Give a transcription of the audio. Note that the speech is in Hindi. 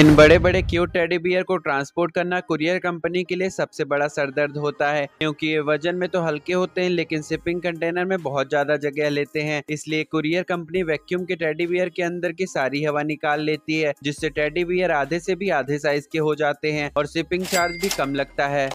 इन बड़े बड़े क्यूट टेडी बियर को ट्रांसपोर्ट करना कुरियर कंपनी के लिए सबसे बड़ा सरदर्द होता है क्योंकि ये वजन में तो हल्के होते हैं लेकिन शिपिंग कंटेनर में बहुत ज्यादा जगह लेते हैं इसलिए कुरियर कंपनी वैक्यूम के टेडी बियर के अंदर की सारी हवा निकाल लेती है जिससे टेडी बियर आधे से भी आधे साइज के हो जाते हैं और शिपिंग चार्ज भी कम लगता है